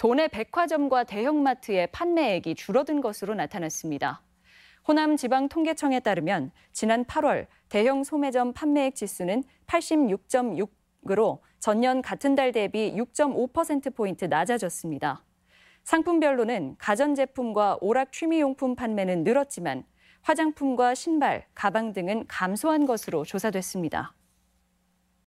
도내 백화점과 대형마트의 판매액이 줄어든 것으로 나타났습니다. 호남 지방 통계청에 따르면 지난 8월 대형 소매점 판매액 지수는 86.6으로 전년 같은 달 대비 6.5%포인트 낮아졌습니다. 상품별로는 가전제품과 오락 취미용품 판매는 늘었지만 화장품과 신발, 가방 등은 감소한 것으로 조사됐습니다.